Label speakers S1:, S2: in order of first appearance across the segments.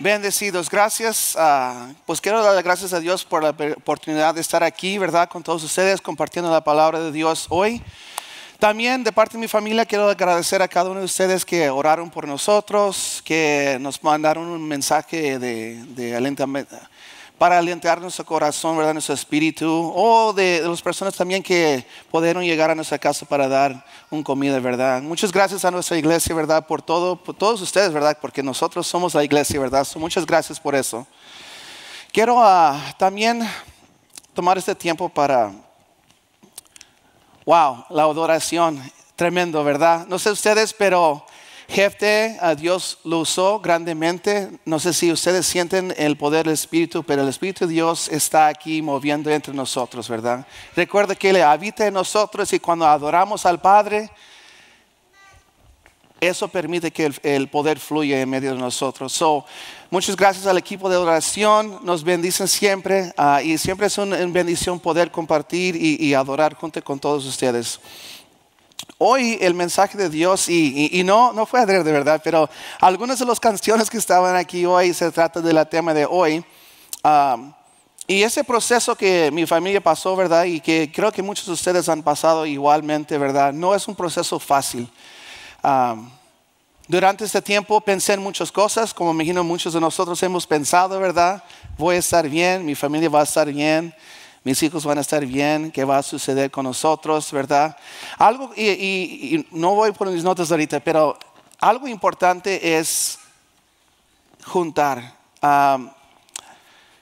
S1: Bendecidos, gracias. Ah, pues quiero dar gracias a Dios por la oportunidad de estar aquí, ¿verdad? Con todos ustedes compartiendo la palabra de Dios hoy. También de parte de mi familia quiero agradecer a cada uno de ustedes que oraron por nosotros, que nos mandaron un mensaje de, alentamiento para alentar nuestro corazón, ¿verdad? nuestro espíritu, o de, las personas también que pudieron llegar a nuestra casa para dar un comida, ¿verdad? Muchas gracias a nuestra iglesia, ¿verdad? Por todo, por todos ustedes, ¿verdad? Porque nosotros somos la iglesia, ¿verdad? muchas gracias por eso. Quiero ah, también tomar este tiempo para, wow, la adoración, tremendo, ¿verdad? No sé ustedes, pero jefe, a Dios lo usó grandemente. No sé si ustedes sienten el poder del Espíritu, pero el Espíritu de Dios está aquí moviendo entre nosotros, ¿verdad? Recuerda que Él habita en nosotros y cuando adoramos al Padre, eso permite que el, poder fluya en medio de nosotros. So, muchas gracias al equipo de oración. Nos bendicen siempre. Ah, y siempre es una bendición poder compartir y adorar junto con todos ustedes hoy el mensaje de Dios, y, no, no fue de verdad, pero algunas de las canciones que estaban aquí hoy se trata del tema de hoy. y ese proceso que mi familia pasó, ¿verdad? Y que creo que muchos de ustedes han pasado igualmente, ¿verdad? No es un proceso fácil. durante este tiempo pensé en muchas cosas, como imagino muchos de nosotros hemos pensado, ¿verdad? Voy a estar bien, mi familia va a estar bien, mis hijos van a estar bien, qué va a suceder con nosotros, ¿verdad? Algo, y, no voy por mis notas ahorita, pero algo importante es juntar.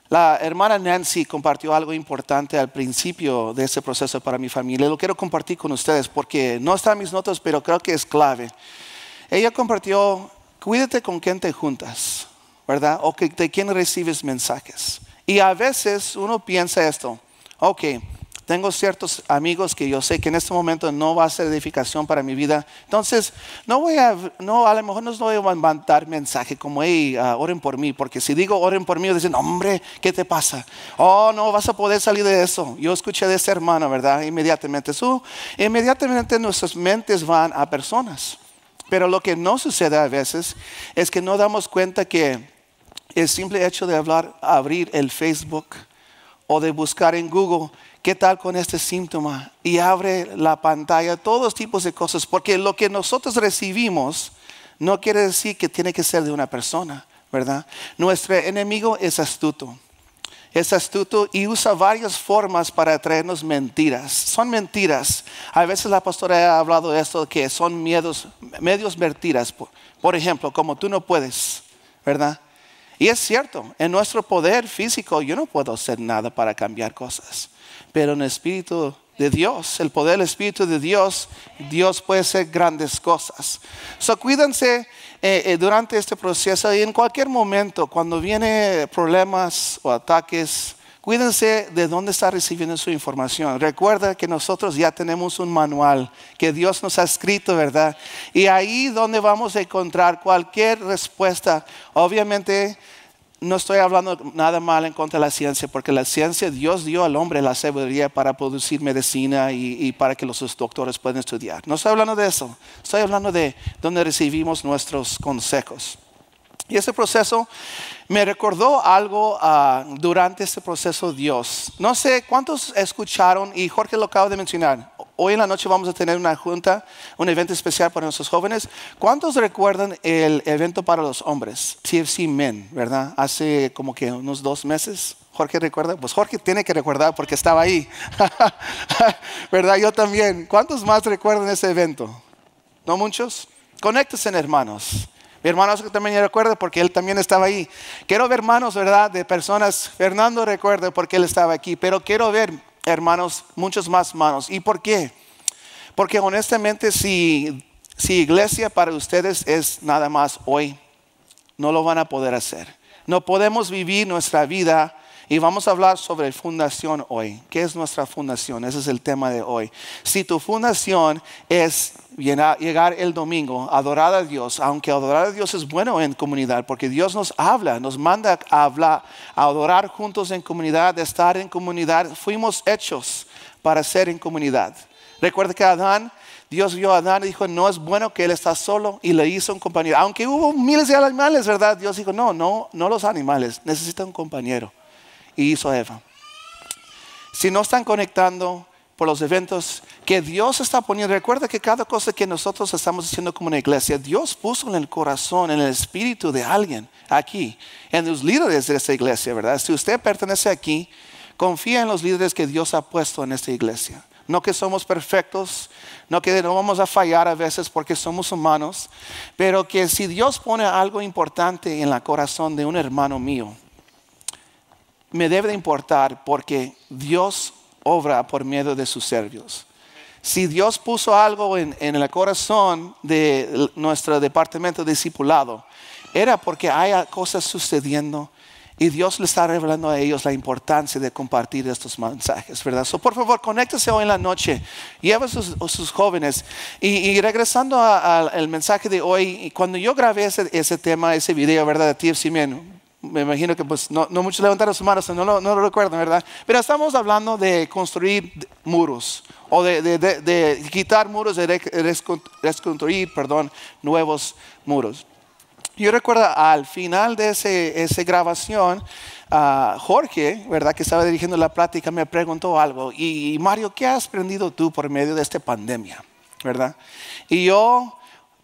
S1: la hermana Nancy compartió algo importante al principio de este proceso para mi familia. Lo quiero compartir con ustedes porque no están mis notas, pero creo que es clave. Ella compartió, cuídate con quién te juntas, ¿verdad? O de quién recibes mensajes. Y a veces uno piensa esto, ok, tengo ciertos amigos que yo sé que en este momento no va a ser edificación para mi vida. Entonces, no voy a, no, a lo mejor no voy a mandar mensaje como, ah, oren por mí, porque si digo oren por mí, dicen, hombre, ¿qué te pasa? Oh, no, vas a poder salir de eso. Yo escuché de ese hermano, ¿verdad? Inmediatamente, su, inmediatamente nuestras mentes van a personas. Pero lo que no sucede a veces es que no damos cuenta que el simple hecho de hablar, abrir el Facebook, o de buscar en Google, ¿qué tal con este síntoma? Y abre la pantalla, todos tipos de cosas, porque lo que nosotros recibimos no quiere decir que tiene que ser de una persona, ¿verdad? Nuestro enemigo es astuto. Es astuto y usa varias formas para traernos mentiras. Son mentiras. A veces la pastora ha hablado de esto, que son miedos, medios mentiras. por ejemplo, como tú no puedes, ¿verdad? Y es cierto, en nuestro poder físico yo no puedo hacer nada para cambiar cosas, pero en el Espíritu de Dios, el poder del Espíritu de Dios, Dios puede hacer grandes cosas. So cuídense eh, eh, durante este proceso y en cualquier momento, cuando vienen problemas o ataques Cuídense de dónde está recibiendo su información. Recuerda que nosotros ya tenemos un manual que Dios nos ha escrito, ¿verdad? Y ahí donde vamos a encontrar cualquier respuesta. Obviamente no estoy hablando nada mal en contra de la ciencia, porque la ciencia, Dios dio al hombre la sabiduría para producir medicina y, y para que los doctores puedan estudiar. No estoy hablando de eso. Estoy hablando de dónde recibimos nuestros consejos. Y ese proceso me recordó algo ah, durante ese proceso Dios. No sé cuántos escucharon, y Jorge lo acaba de mencionar, hoy en la noche vamos a tener una junta, un evento especial para nuestros jóvenes. ¿Cuántos recuerdan el evento para los hombres? TFC Men, ¿verdad? Hace como que unos dos meses. Jorge recuerda, pues Jorge tiene que recordar porque estaba ahí, ¿verdad? Yo también. ¿Cuántos más recuerdan ese evento? ¿No muchos? Conéctense, hermanos. Hermanos, que también recuerdo porque él también estaba ahí. Quiero ver manos, ¿verdad? De personas, Fernando recuerdo porque él estaba aquí, pero quiero ver hermanos, muchos más manos. ¿Y por qué? Porque honestamente si, si iglesia para ustedes es nada más hoy, no lo van a poder hacer. No podemos vivir nuestra vida y vamos a hablar sobre fundación hoy. ¿Qué es nuestra fundación? Ese es el tema de hoy. Si tu fundación es llegar el domingo, adorar a Dios, aunque adorar a Dios es bueno en comunidad, porque Dios nos habla, nos manda a hablar, a adorar juntos en comunidad, de estar en comunidad. Fuimos hechos para ser en comunidad. Recuerda que Adán Dios vio a Adán y dijo, no es bueno que él está solo y le hizo un compañero. Aunque hubo miles de animales, ¿verdad? Dios dijo, no, no, no los animales, necesita un compañero y hizo Eva. Si no están conectando por los eventos que Dios está poniendo, recuerda que cada cosa que nosotros estamos haciendo como una iglesia, Dios puso en el corazón, en el espíritu de alguien aquí, en los líderes de esta iglesia, ¿verdad? Si usted pertenece aquí, confía en los líderes que Dios ha puesto en esta iglesia. No que somos perfectos, no que no vamos a fallar a veces porque somos humanos, pero que si Dios pone algo importante en el corazón de un hermano mío, me debe de importar porque Dios obra por miedo de sus servios. Si Dios puso algo en, el corazón de nuestro departamento discipulado, era porque hay cosas sucediendo y Dios le está revelando a ellos la importancia de compartir estos mensajes, ¿verdad? por favor, conéctese hoy en la noche, lleva a sus, jóvenes. Y, regresando al mensaje de hoy, cuando yo grabé ese, tema, ese video, ¿verdad? De TFC, me imagino que pues no, muchos levantaron sus manos, no lo, recuerdo ¿verdad? Pero estamos hablando de construir muros o de, quitar muros, de reconstruir, perdón, nuevos muros. Yo recuerdo al final de esa grabación, ah, Jorge, ¿verdad? Que estaba dirigiendo la plática, me preguntó algo. Y Mario, ¿qué has aprendido tú por medio de esta pandemia? ¿Verdad? Y yo,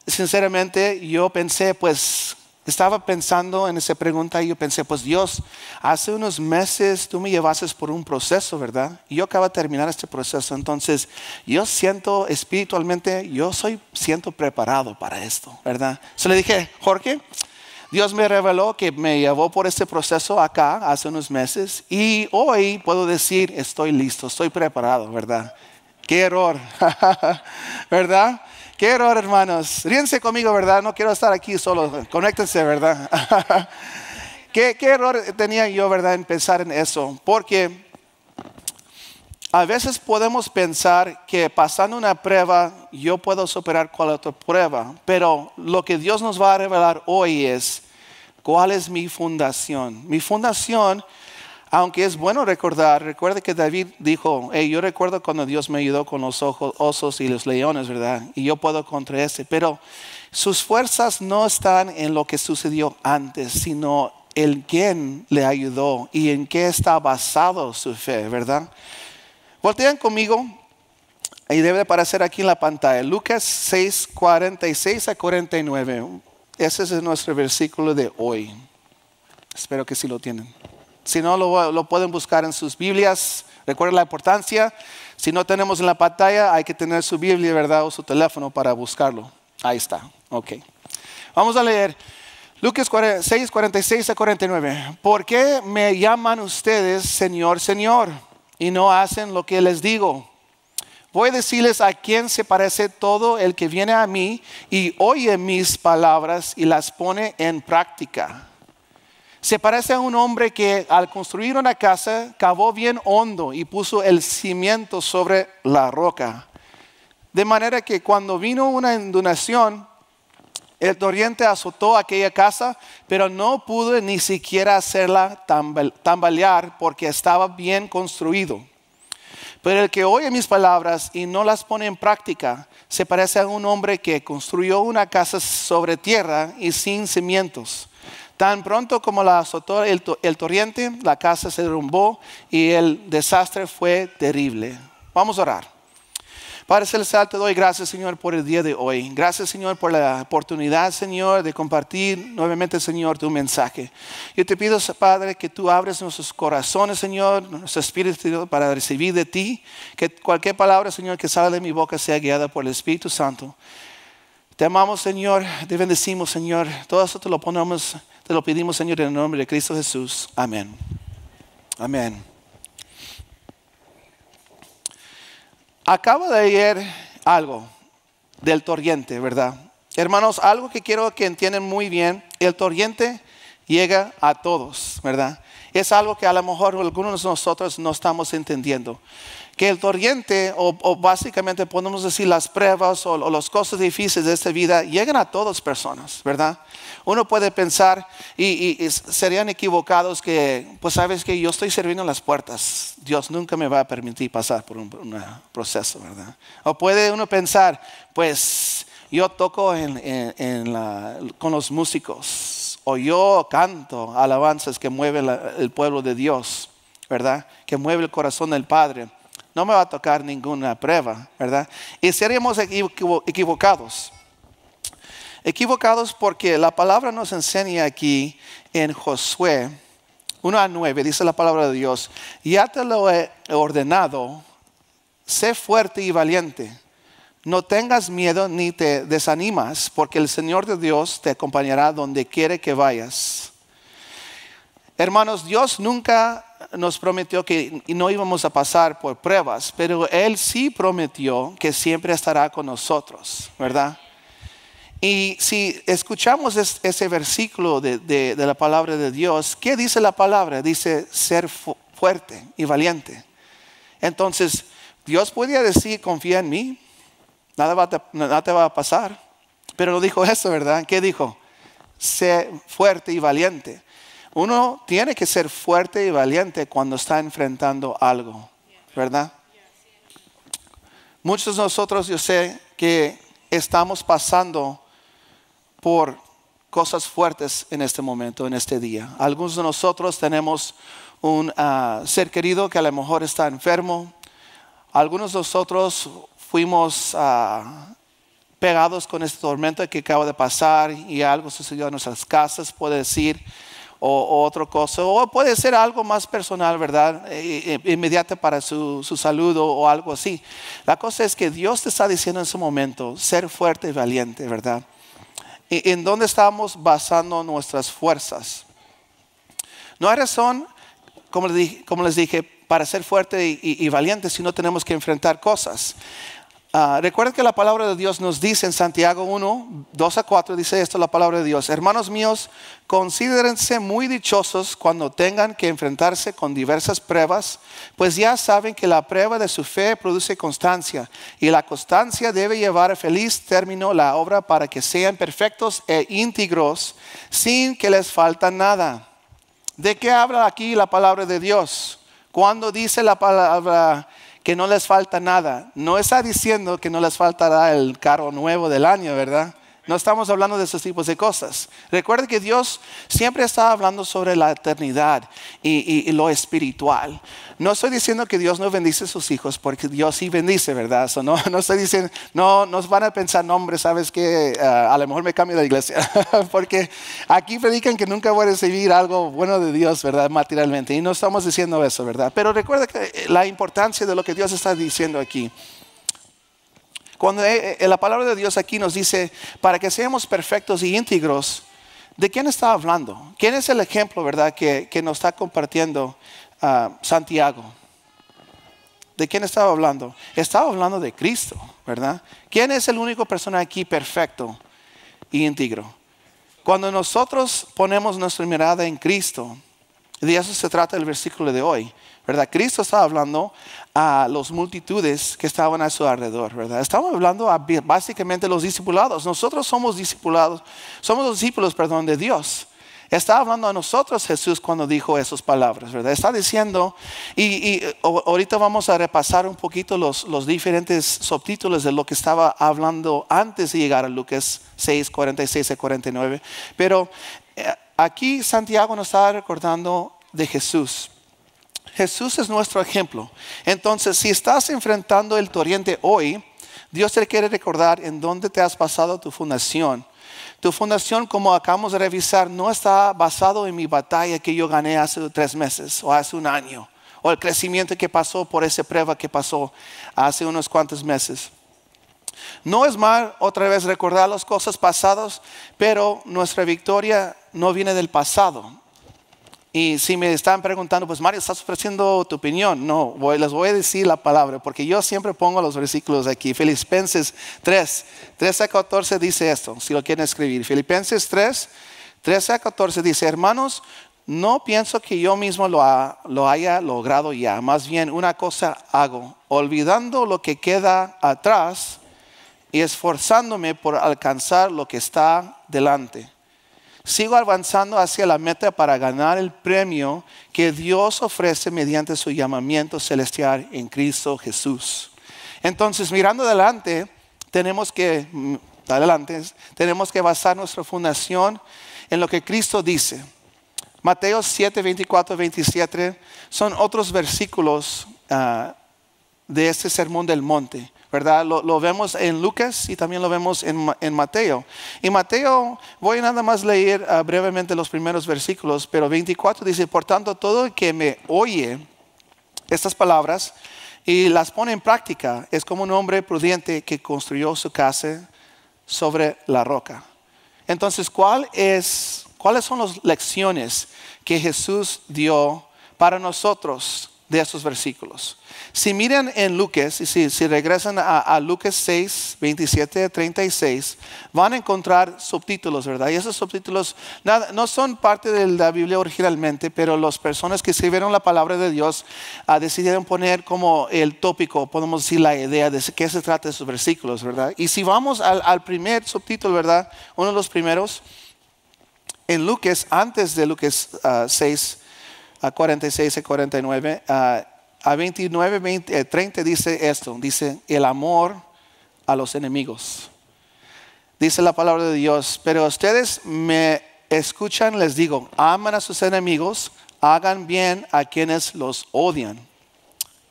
S1: sinceramente, yo pensé, pues estaba pensando en esa pregunta y yo pensé, pues Dios, hace unos meses tú me llevaste por un proceso, ¿verdad? Y yo acabo de terminar este proceso, entonces yo siento espiritualmente, yo soy, siento preparado para esto, ¿verdad? Se le dije, Jorge, Dios me reveló que me llevó por este proceso acá hace unos meses y hoy puedo decir, estoy listo, estoy preparado, ¿verdad? Qué error, ¿verdad? ¿Qué error, hermanos, ríense conmigo, ¿verdad? No quiero estar aquí solo, conéctense, ¿verdad? ¿Qué, error tenía yo, verdad, en pensar en eso? Porque a veces podemos pensar que pasando una prueba yo puedo superar cualquier otra prueba, pero lo que Dios nos va a revelar hoy es cuál es mi fundación. Mi fundación aunque es bueno recordar, recuerde que David dijo, hey, yo recuerdo cuando Dios me ayudó con los ojos, osos y los leones, ¿verdad? Y yo puedo contra ese, pero sus fuerzas no están en lo que sucedió antes, sino en quién le ayudó y en qué está basado su fe, ¿verdad? Voltean conmigo y debe aparecer aquí en la pantalla, Lucas 6, 46 a 49. Ese es nuestro versículo de hoy. Espero que sí lo tienen. Si no, lo, pueden buscar en sus Biblias. Recuerden la importancia. Si no tenemos en la pantalla, hay que tener su Biblia, ¿verdad? O su teléfono para buscarlo. Ahí está. Ok. Vamos a leer. Lucas 6, 46 a 49. ¿Por qué me llaman ustedes Señor, Señor y no hacen lo que les digo? Voy a decirles a quién se parece todo el que viene a mí y oye mis palabras y las pone en práctica se parece a un hombre que al construir una casa cavó bien hondo y puso el cimiento sobre la roca. De manera que cuando vino una inundación, el torrente azotó aquella casa, pero no pudo ni siquiera hacerla tambalear porque estaba bien construido. Pero el que oye mis palabras y no las pone en práctica se parece a un hombre que construyó una casa sobre tierra y sin cimientos. Tan pronto como la azotó el, el torrente, la casa se derrumbó y el desastre fue terrible. Vamos a orar. Padre Celestial, te doy gracias, Señor, por el día de hoy. Gracias, Señor, por la oportunidad, Señor, de compartir nuevamente, Señor, tu mensaje. Yo te pido, Padre, que tú abres nuestros corazones, Señor, nuestro espíritu para recibir de ti. Que cualquier palabra, Señor, que salga de mi boca sea guiada por el Espíritu Santo. Te amamos, Señor, te bendecimos, Señor. Todo eso te lo ponemos te lo pedimos, Señor, en el nombre de Cristo Jesús. Amén. Amén. Acabo de leer algo del torriente, ¿verdad? Hermanos, algo que quiero que entiendan muy bien, el torriente llega a todos, ¿verdad? Es algo que a lo mejor algunos de nosotros no estamos entendiendo que el torriente, o, básicamente podemos decir las pruebas o, los las cosas difíciles de esta vida, llegan a todas personas, ¿verdad? Uno puede pensar y, serían equivocados que, pues sabes que yo estoy serviendo las puertas, Dios nunca me va a permitir pasar por un proceso, ¿verdad? O puede uno pensar, pues yo toco con los músicos, o yo canto alabanzas que mueven el pueblo de Dios, ¿verdad? Que mueve el corazón del Padre no me va a tocar ninguna prueba, ¿verdad? Y seríamos equivocados. Equivocados porque la palabra nos enseña aquí en Josué 1 a 9, dice la palabra de Dios, ya te lo he ordenado, sé fuerte y valiente. No tengas miedo ni te desanimas, porque el Señor de Dios te acompañará donde quiere que vayas. Hermanos, Dios nunca nos prometió que no íbamos a pasar por pruebas, pero Él sí prometió que siempre estará con nosotros, ¿verdad? Y si escuchamos ese versículo de, la palabra de Dios, ¿qué dice la palabra? Dice ser fuerte y valiente. Entonces, Dios podía decir, confía en mí, nada, te, va a pasar, pero no dijo eso, ¿verdad? ¿Qué dijo? Sé fuerte y valiente. Uno tiene que ser fuerte y valiente cuando está enfrentando algo, ¿verdad? Muchos de nosotros yo sé que estamos pasando por cosas fuertes en este momento, en este día. Algunos de nosotros tenemos un ah, ser querido que a lo mejor está enfermo. Algunos de nosotros fuimos ah, pegados con este tormento que acaba de pasar y algo sucedió en nuestras casas. Puede decir o, otra cosa, o puede ser algo más personal, ¿verdad? E, e, inmediata para su, su saludo o algo así. La cosa es que Dios te está diciendo en su momento, ser fuerte y valiente, ¿verdad? E, ¿En dónde estamos basando nuestras fuerzas? No hay razón, como les dije, para ser fuerte y, valiente si no tenemos que enfrentar cosas. Ah, recuerden que la palabra de Dios nos dice en Santiago 1, 2 a 4, dice esto la palabra de Dios. Hermanos míos, considérense muy dichosos cuando tengan que enfrentarse con diversas pruebas, pues ya saben que la prueba de su fe produce constancia, y la constancia debe llevar a feliz término la obra para que sean perfectos e íntegros, sin que les falte nada. ¿De qué habla aquí la palabra de Dios? Cuando dice la palabra que no les falta nada. No está diciendo que no les faltará el carro nuevo del año, ¿verdad? No estamos hablando de esos tipos de cosas. Recuerde que Dios siempre está hablando sobre la eternidad y, lo espiritual. No estoy diciendo que Dios no bendice a sus hijos, porque Dios sí bendice, ¿verdad? no, no estoy diciendo, no nos van a pensar, nombres. sabes que eh, a lo mejor me cambio de iglesia, porque aquí predican que nunca voy a recibir algo bueno de Dios, ¿verdad? Materialmente. Y no estamos diciendo eso, ¿verdad? Pero recuerda que la importancia de lo que Dios está diciendo aquí. Cuando eh, eh, la palabra de Dios aquí nos dice, para que seamos perfectos y íntegros, ¿de quién está hablando? ¿Quién es el ejemplo, verdad, que, que nos está compartiendo ah, Santiago? ¿De quién estaba hablando? Estaba hablando de Cristo, ¿verdad? ¿Quién es el único persona aquí perfecto e íntegro? Cuando nosotros ponemos nuestra mirada en Cristo, de eso se trata el versículo de hoy, ¿verdad? Cristo estaba hablando a las multitudes que estaban a su alrededor, ¿verdad? Estamos hablando a básicamente los discipulados. Nosotros somos discipulados, somos discípulos, perdón, de Dios. Está hablando a nosotros Jesús cuando dijo esas palabras, ¿verdad? Está diciendo, y, ahorita vamos a repasar un poquito los, diferentes subtítulos de lo que estaba hablando antes de llegar a Lucas 6, 46 y 49. Pero eh, aquí Santiago nos está recordando de Jesús, Jesús es nuestro ejemplo. Entonces, si estás enfrentando el torrente hoy, Dios te quiere recordar en dónde te has pasado tu fundación. Tu fundación, como acabamos de revisar, no está basado en mi batalla que yo gané hace tres meses o hace un año, o el crecimiento que pasó por esa prueba que pasó hace unos cuantos meses. No es mal otra vez recordar las cosas pasadas, pero nuestra victoria no viene del pasado, y si me están preguntando, pues Mario, ¿estás ofreciendo tu opinión? No, les voy a decir la palabra, porque yo siempre pongo los versículos aquí. Filipenses 3, 13 a 14 dice esto, si lo quieren escribir. Filipenses 3, 13 a 14 dice, hermanos, no pienso que yo mismo lo haya logrado ya, más bien una cosa hago, olvidando lo que queda atrás y esforzándome por alcanzar lo que está delante sigo avanzando hacia la meta para ganar el premio que Dios ofrece mediante su llamamiento celestial en Cristo Jesús. Entonces, mirando adelante, tenemos que, mm, adelante, tenemos que basar nuestra fundación en lo que Cristo dice. Mateo 7, 24, 27 son otros versículos ah, de este sermón del monte. ¿verdad? Lo, vemos en Lucas y también lo vemos en, Mateo. Y Mateo, voy nada más a leer ah, brevemente los primeros versículos, pero 24 dice, por tanto, todo el que me oye estas palabras y las pone en práctica es como un hombre prudente que construyó su casa sobre la roca. Entonces, ¿cuáles son las lecciones que Jesús dio para nosotros de estos versículos. Si miran en Lucas, y si, regresan a, Lucas 6, 27 36, van a encontrar subtítulos, ¿verdad? Y esos subtítulos nada, no son parte de la Biblia originalmente, pero las personas que escribieron la palabra de Dios ah, decidieron poner como el tópico, podemos decir la idea de qué se trata de esos versículos, ¿verdad? Y si vamos al, primer subtítulo, ¿verdad? Uno de los primeros, en Lucas, antes de Lucas 6, ah, a 46 y 49, a, 29, 20, 30 dice esto, dice el amor a los enemigos. Dice la palabra de Dios, pero ustedes me escuchan, les digo, aman a sus enemigos, hagan bien a quienes los odian.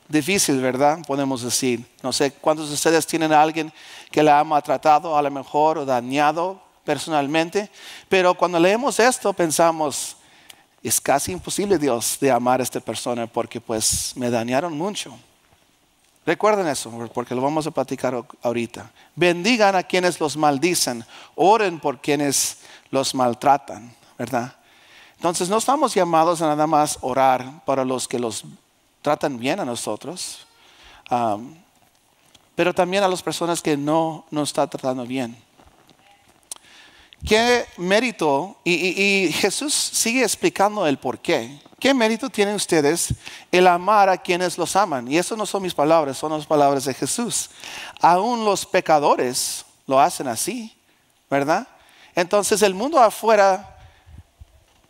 S1: Difícil, ¿verdad? Podemos decir. No sé cuántos de ustedes tienen a alguien que la ha maltratado, a lo mejor, o dañado personalmente, pero cuando leemos esto pensamos, es casi imposible, Dios, de amar a esta persona porque pues me dañaron mucho. Recuerden eso, porque lo vamos a platicar ahorita. Bendigan a quienes los maldicen, oren por quienes los maltratan, ¿verdad? Entonces no estamos llamados a nada más orar para los que los tratan bien a nosotros, pero también a las personas que no nos están tratando bien. ¿Qué mérito? Y, Jesús sigue explicando el por qué. ¿Qué mérito tienen ustedes el amar a quienes los aman? Y eso no son mis palabras, son las palabras de Jesús. Aún los pecadores lo hacen así, ¿verdad? Entonces el mundo afuera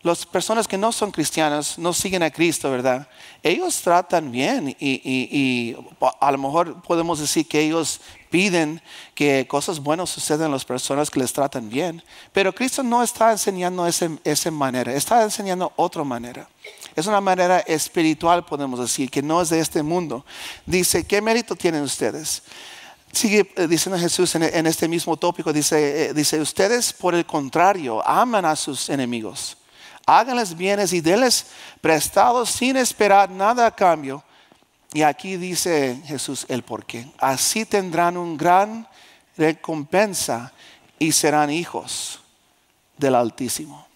S1: las personas que no son cristianas, no siguen a Cristo, ¿verdad? Ellos tratan bien y, a lo mejor podemos decir que ellos piden que cosas buenas sucedan a las personas que les tratan bien, pero Cristo no está enseñando esa, manera, está enseñando otra manera. Es una manera espiritual, podemos decir, que no es de este mundo. Dice, ¿qué mérito tienen ustedes? Sigue eh, diciendo Jesús en, en este mismo tópico, dice, eh, dice, ustedes por el contrario aman a sus enemigos háganles bienes y denles prestados sin esperar nada a cambio. Y aquí dice Jesús el por qué. Así tendrán un gran recompensa y serán hijos del Altísimo.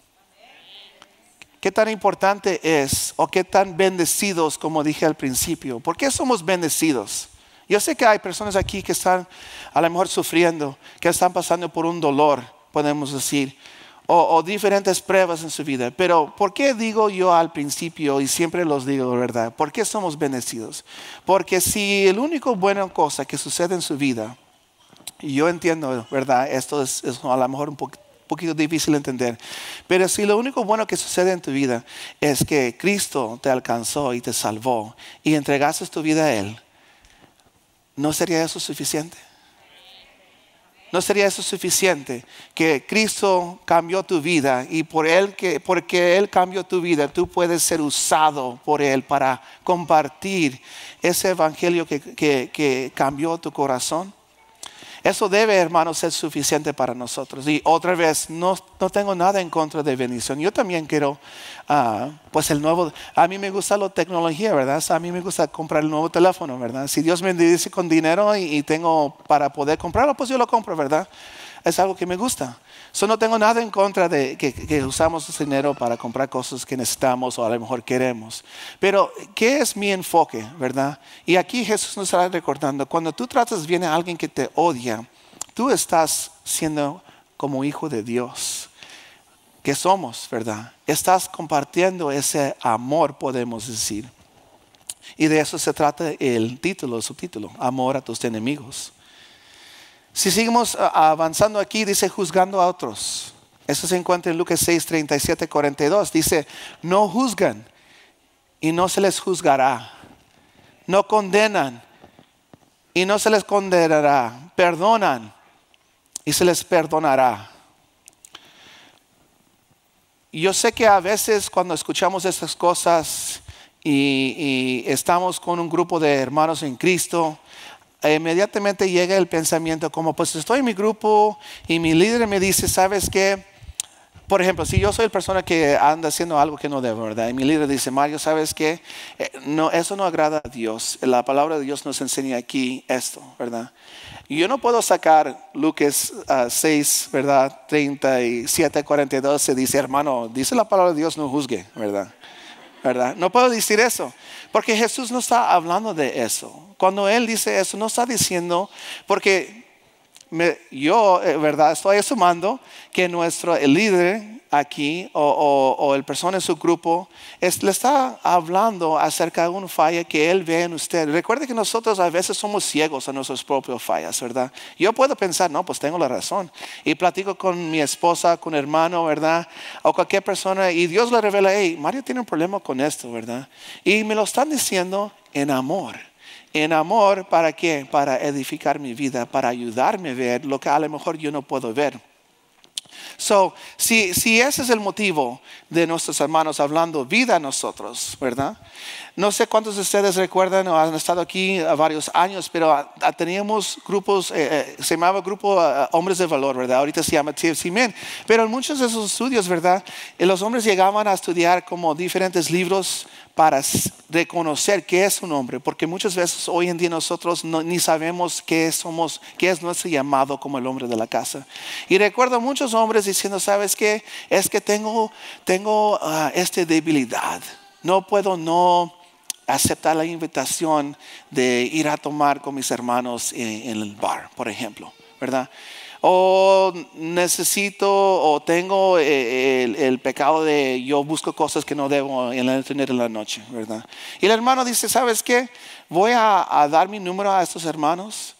S1: ¿Qué tan importante es o qué tan bendecidos, como dije al principio? ¿Por qué somos bendecidos? Yo sé que hay personas aquí que están a lo mejor sufriendo, que están pasando por un dolor, podemos decir o, diferentes pruebas en su vida. Pero ¿por qué digo yo al principio, y siempre los digo, verdad? ¿Por qué somos bendecidos? Porque si el único bueno cosa que sucede en su vida, y yo entiendo, ¿verdad? Esto es, a lo mejor un poquito difícil de entender, pero si lo único bueno que sucede en tu vida es que Cristo te alcanzó y te salvó y entregaste tu vida a Él, ¿no sería eso suficiente? ¿No sería eso suficiente? Que Cristo cambió tu vida y por él que, porque Él cambió tu vida, tú puedes ser usado por Él para compartir ese evangelio que cambió tu corazón. Eso debe, hermanos, ser suficiente para nosotros. Y otra vez, no, tengo nada en contra de bendición. Yo también quiero, ah, pues el nuevo, a mí me gusta la tecnología, ¿verdad? A mí me gusta comprar el nuevo teléfono, ¿verdad? Si Dios me dice con dinero y tengo para poder comprarlo, pues yo lo compro, ¿verdad? Es algo que me gusta. So, no tengo nada en contra de que, usamos ese dinero para comprar cosas que necesitamos o a lo mejor queremos. Pero, ¿qué es mi enfoque, verdad? Y aquí Jesús nos está recordando, cuando tú tratas bien a alguien que te odia, tú estás siendo como hijo de Dios, que somos, ¿verdad? Estás compartiendo ese amor, podemos decir. Y de eso se trata el título, el subtítulo, Amor a tus enemigos. Si seguimos avanzando aquí, dice juzgando a otros. Eso se encuentra en Lucas 6, 37, 42. Dice, no juzgan y no se les juzgará. No condenan y no se les condenará. Perdonan y se les perdonará. Yo sé que a veces cuando escuchamos estas cosas y estamos con un grupo de hermanos en Cristo, eh, inmediatamente llega el pensamiento como, pues estoy en mi grupo y mi líder me dice, ¿sabes qué? Por ejemplo, si yo soy la persona que anda haciendo algo que no debe, ¿verdad? Y mi líder dice, Mario, ¿sabes qué? Eh, no, eso no agrada a Dios. La palabra de Dios nos enseña aquí esto, ¿verdad? Yo no puedo sacar Lucas 6, ah, ¿verdad? 37, 42, se dice, hermano, dice la palabra de Dios, no juzgue, ¿verdad? ¿verdad? No puedo decir eso, porque Jesús no está hablando de eso. Cuando Él dice eso, no está diciendo, porque yo, eh, ¿verdad? Estoy asumiendo que nuestro líder aquí o, el persona en su grupo le está hablando acerca de un falla que él ve en usted. Recuerde que nosotros a veces somos ciegos a nuestros propios fallas, ¿verdad? Yo puedo pensar, no, pues tengo la razón. Y platico con mi esposa, con hermano, ¿verdad? O cualquier persona y Dios le revela, hey, Mario tiene un problema con esto, ¿verdad? Y me lo están diciendo en amor en amor, ¿para qué? Para edificar mi vida, para ayudarme a ver lo que a lo mejor yo no puedo ver. So, si, si ese es el motivo de nuestros hermanos hablando vida a nosotros, ¿verdad? No sé cuántos de ustedes recuerdan o han estado aquí eh, varios años, pero ah, ah, teníamos grupos, eh, eh, se llamaba Grupo ah, Hombres de Valor, ¿verdad? Ahorita se llama TFC Men. Pero en muchos de esos estudios, ¿verdad? Los hombres llegaban a estudiar como diferentes libros para reconocer qué es un hombre, porque muchas veces hoy en día nosotros ni sabemos qué somos, qué es nuestro llamado como el hombre de la casa. Y recuerdo a muchos hombres diciendo, ¿sabes qué? Es que tengo, tengo esta debilidad. No puedo no aceptar la invitación de ir a tomar con mis hermanos eh, en, el bar, por ejemplo, ¿verdad? o necesito o tengo eh, el, pecado de yo busco cosas que no debo en en la noche, ¿verdad? Y el hermano dice, ¿sabes qué? Voy a, dar mi número a estos hermanos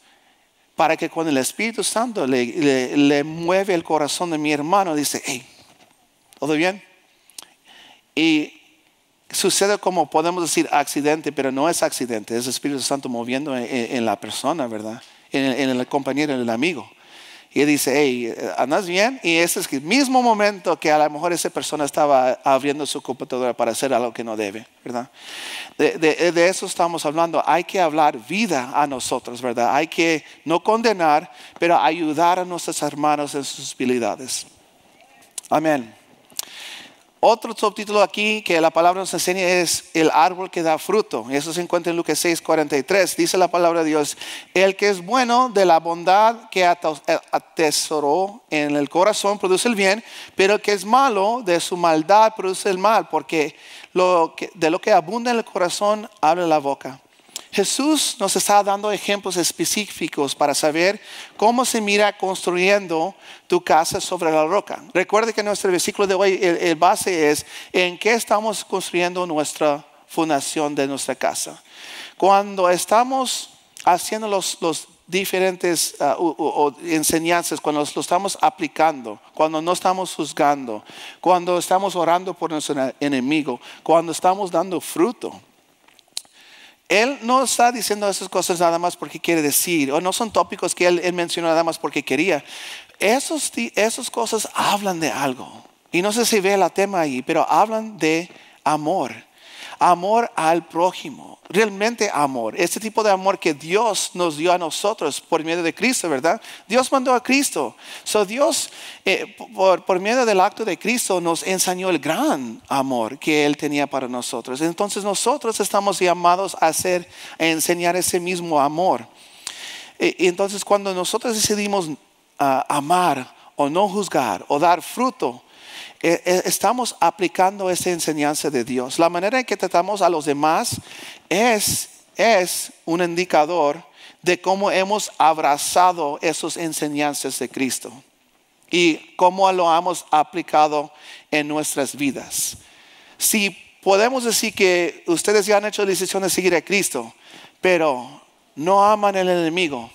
S1: para que cuando el Espíritu Santo le, mueve el corazón de mi hermano, dice, hey, ¿todo bien? Y sucede como podemos decir accidente, pero no es accidente, es el Espíritu Santo moviendo en, la persona, ¿verdad? En, el compañero, en el amigo. Y dice, hey, ¿andas bien? Y ese es el mismo momento que a lo mejor esa persona estaba abriendo su computadora para hacer algo que no debe, ¿verdad? De, de eso estamos hablando. Hay que hablar vida a nosotros, ¿verdad? Hay que no condenar, pero ayudar a nuestros hermanos en sus habilidades. Amén. Otro subtítulo aquí que la palabra nos enseña es el árbol que da fruto. Eso se encuentra en Lucas 6, 43. Dice la palabra de Dios, el que es bueno de la bondad que eh, atesoró en el corazón produce el bien, pero el que es malo de su maldad produce el mal, porque de lo que abunda en el corazón habla la boca. Jesús nos está dando ejemplos específicos para saber cómo se mira construyendo tu casa sobre la roca. Recuerde que nuestro versículo de hoy, el, base es en qué estamos construyendo nuestra fundación de nuestra casa. Cuando estamos haciendo los, diferentes uh, enseñanzas, cuando lo estamos aplicando, cuando no estamos juzgando, cuando estamos orando por nuestro enemigo, cuando estamos dando fruto. Él no está diciendo esas cosas nada más porque quiere decir, o no son tópicos que él, mencionó nada más porque quería. esas cosas hablan de algo. Y no sé si ve el tema ahí, pero hablan de amor amor al prójimo, realmente amor, este tipo de amor que Dios nos dio a nosotros por medio de Cristo, ¿verdad? Dios mandó a Cristo. So Dios, eh, por, por medio del acto de Cristo, nos enseñó el gran amor que Él tenía para nosotros. Entonces nosotros estamos llamados a, hacer, enseñar ese mismo amor. E, entonces cuando nosotros decidimos ah, amar o no juzgar o dar fruto, e, e, estamos aplicando esa enseñanza de Dios. La manera en que tratamos a los demás es, un indicador de cómo hemos abrazado esas enseñanzas de Cristo y cómo lo hemos aplicado en nuestras vidas. Si podemos decir que ustedes ya han hecho la decisión de seguir a Cristo, pero no aman al enemigo,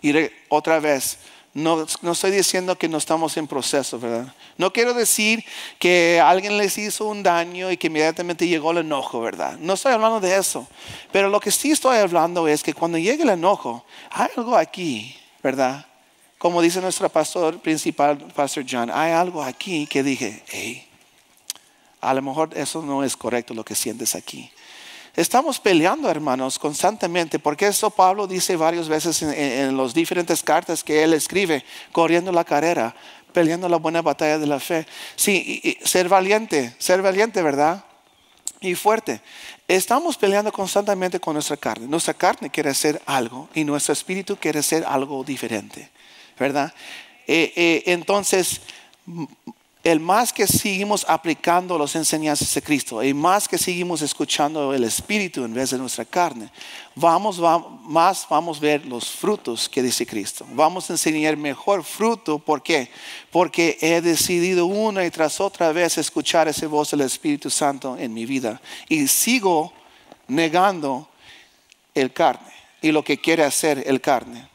S1: y otra vez no, estoy diciendo que no estamos en proceso, ¿verdad? No quiero decir que alguien les hizo un daño y que inmediatamente llegó el enojo, ¿verdad? No estoy hablando de eso. Pero lo que sí estoy hablando es que cuando llegue el enojo, hay algo aquí, ¿verdad? Como dice nuestro pastor principal, Pastor John, hay algo aquí que dije, hey, a lo mejor eso no es correcto lo que sientes aquí. Estamos peleando, hermanos, constantemente, porque eso Pablo dice varias veces en, las diferentes cartas que él escribe, corriendo la carrera, peleando la buena batalla de la fe. Sí, ser valiente, ser valiente, ¿verdad? Y fuerte. Estamos peleando constantemente con nuestra carne. Nuestra carne quiere ser algo y nuestro espíritu quiere ser algo diferente, ¿verdad? Eh, eh, entonces, el más que seguimos aplicando las enseñanzas de Cristo, Y más que seguimos escuchando el Espíritu en vez de nuestra carne, vamos, más vamos a ver los frutos que dice Cristo. Vamos a enseñar mejor fruto, ¿por qué? Porque he decidido una y tras otra vez escuchar esa voz del Espíritu Santo en mi vida y sigo negando el carne y lo que quiere hacer el carne.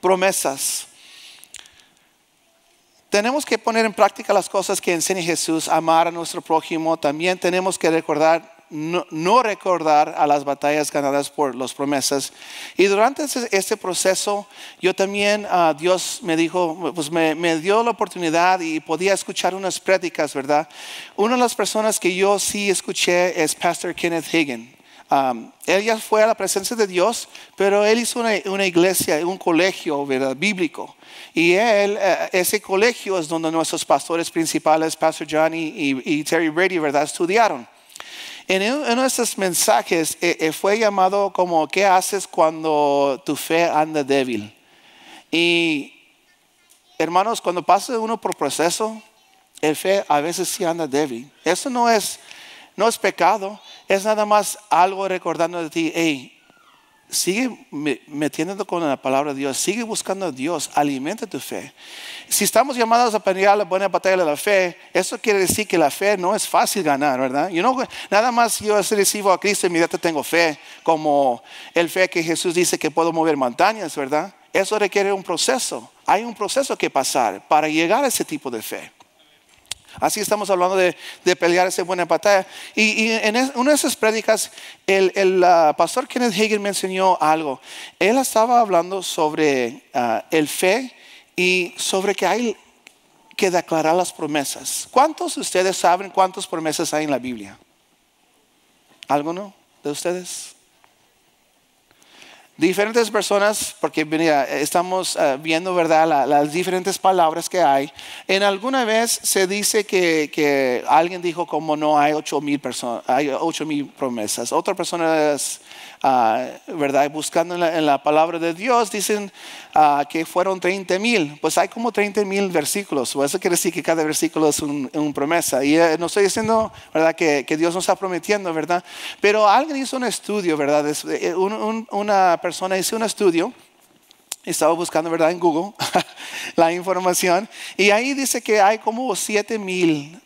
S1: Promesas. Tenemos que poner en práctica las cosas que enseña Jesús, amar a nuestro prójimo. También tenemos que recordar, no, recordar a las batallas ganadas por las promesas. Y durante este, proceso, yo también, ah, Dios me dijo, pues me, me, dio la oportunidad y podía escuchar unas prédicas, ¿verdad? Una de las personas que yo sí escuché es Pastor Kenneth Higgins. Él ya fue a la presencia de Dios, pero él hizo una, iglesia, un colegio bíblico. Y eh, ese colegio es donde nuestros pastores principales, Pastor Johnny y, Terry Brady, ¿verdad? estudiaron. En uno de esos mensajes eh, eh, fue llamado como, ¿qué haces cuando tu fe anda débil? Y hermanos, cuando pasa uno por proceso, el fe a veces sí anda débil. Eso no es, no es pecado es nada más algo recordando de ti, hey, sigue metiéndote con la palabra de Dios, sigue buscando a Dios, alimenta tu fe. Si estamos llamados a pelear la buena batalla de la fe, eso quiere decir que la fe no es fácil ganar, ¿verdad? You know, nada más yo recibo a Cristo y inmediatamente tengo fe, como el fe que Jesús dice que puedo mover montañas, ¿verdad? Eso requiere un proceso. Hay un proceso que pasar para llegar a ese tipo de fe. Así estamos hablando de, pelear esa buena batalla. Y, en una de esas prédicas, el, pastor Kenneth Hagin me enseñó algo. Él estaba hablando sobre ah, el fe y sobre que hay que declarar las promesas. ¿Cuántos de ustedes saben cuántas promesas hay en la Biblia? ¿Alguno de ustedes? diferentes personas, porque estamos eh, viendo, ¿verdad?, las diferentes palabras que hay. En alguna vez se dice que, que alguien dijo como no hay ocho mil personas, hay ocho mil promesas. Otra persona Ah, ¿verdad? Buscando en la, palabra de Dios, dicen ah, que fueron 30 mil. Pues hay como 30 mil versículos, o eso quiere decir que cada versículo es una promesa. Y eh, no estoy diciendo, ¿verdad?, que, Dios nos está prometiendo, ¿verdad? Pero alguien hizo un estudio, ¿verdad? Eh, eh, una persona hizo un estudio estaba buscando, ¿verdad?, en Google la información. Y ahí dice que hay como 7 mil,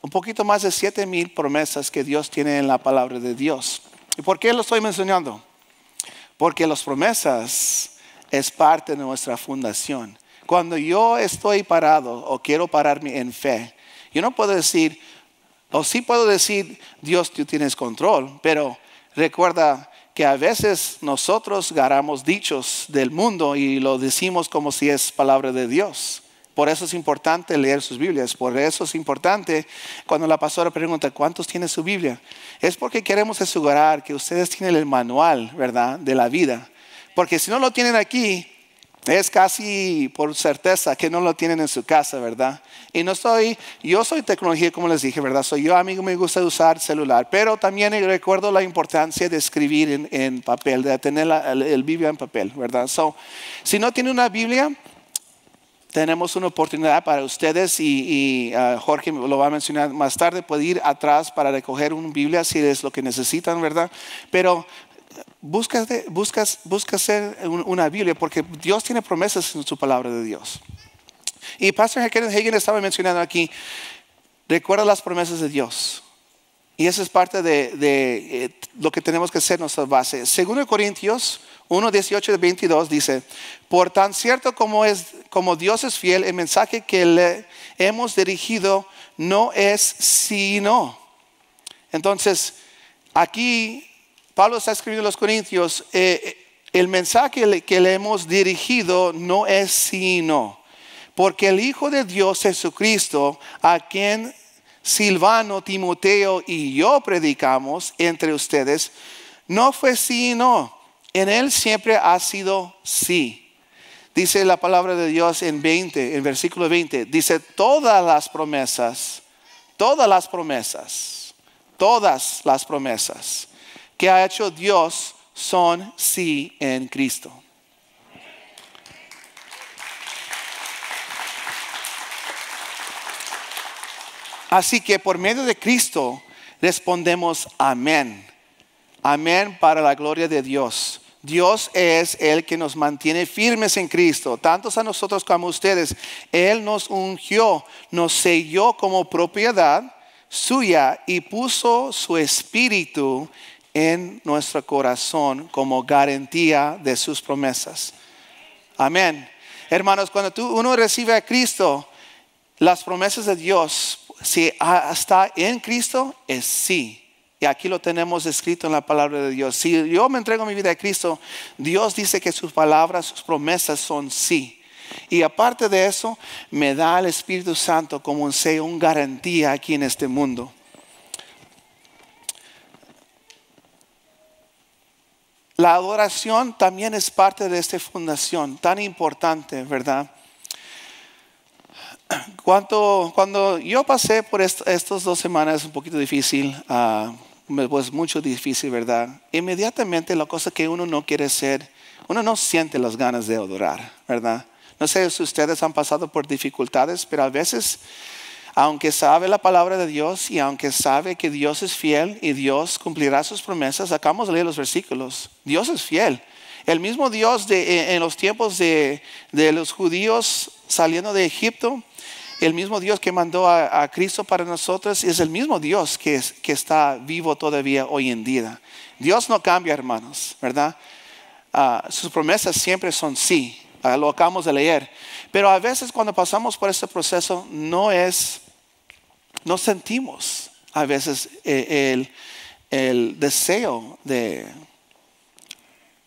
S1: un poquito más de 7 mil promesas que Dios tiene en la palabra de Dios. ¿Y por qué lo estoy mencionando? Porque las promesas es parte de nuestra fundación. Cuando yo estoy parado o quiero pararme en fe, yo no puedo decir, o sí puedo decir, Dios, tú tienes control, pero recuerda que a veces nosotros garamos dichos del mundo y lo decimos como si es palabra de Dios. Por eso es importante leer sus Biblias. Por eso es importante cuando la pastora pregunta, ¿cuántos tiene su Biblia? Es porque queremos asegurar que ustedes tienen el manual, ¿verdad?, de la vida. Porque si no lo tienen aquí, es casi por certeza que no lo tienen en su casa, ¿verdad? Y no soy, yo soy tecnología, como les dije, ¿verdad? Soy yo, amigo me gusta usar celular, pero también recuerdo la importancia de escribir en, papel, de tener el, Biblia en papel, ¿verdad? So, si no tiene una Biblia, tenemos una oportunidad para ustedes y, ah, Jorge lo va a mencionar más tarde, puede ir atrás para recoger una Biblia si es lo que necesitan, ¿verdad? Pero busca, buscas, busca ser una Biblia porque Dios tiene promesas en su palabra de Dios. Y Pastor Kenneth Hagen estaba mencionando aquí, recuerda las promesas de Dios. Y eso es parte de, eh, lo que tenemos que ser nuestra base. Según Corintios 1, 18 y 22 dice, por tan cierto como, es, como Dios es fiel, el mensaje que le hemos dirigido no es sino. Entonces, aquí Pablo está escribiendo a los Corintios, eh, eh, el mensaje que le hemos dirigido no es sino, porque el Hijo de Dios Jesucristo, a quien Silvano, Timoteo y yo predicamos entre ustedes, no fue sí y no. En Él siempre ha sido sí. Dice la palabra de Dios en 20, en versículo 20, dice todas las promesas, todas las promesas, todas las promesas que ha hecho Dios son sí en Cristo. Así que por medio de Cristo respondemos amén. Amén para la gloria de Dios. Dios es el que nos mantiene firmes en Cristo, tantos a nosotros como a ustedes. Él nos ungió, nos selló como propiedad suya y puso su espíritu en nuestro corazón como garantía de sus promesas. Amén. Hermanos, cuando tú, uno recibe a Cristo, las promesas de Dios si está en Cristo, es sí. Y aquí lo tenemos escrito en la palabra de Dios. Si yo me entrego mi vida a Cristo, Dios dice que sus palabras, sus promesas son sí. Y aparte de eso, me da el Espíritu Santo como un sello, un garantía aquí en este mundo. La adoración también es parte de esta fundación, tan importante, ¿verdad? cuando, cuando yo pasé por estas dos semanas un poquito difícil, ah, pues mucho difícil, ¿verdad? Inmediatamente la cosa que uno no quiere ser, uno no siente las ganas de adorar, ¿verdad? No sé si ustedes han pasado por dificultades, pero a veces, aunque sabe la palabra de Dios y aunque sabe que Dios es fiel y Dios cumplirá sus promesas, acabamos de leer los versículos, Dios es fiel. El mismo Dios de, en los tiempos de, de los judíos saliendo de Egipto, el mismo Dios que mandó a, Cristo para nosotros es el mismo Dios que, que está vivo todavía hoy en día. Dios no cambia, hermanos, ¿verdad? Ah, sus promesas siempre son sí, ah, lo acabamos de leer. Pero a veces cuando pasamos por este proceso no es, no sentimos a veces eh, el, deseo de,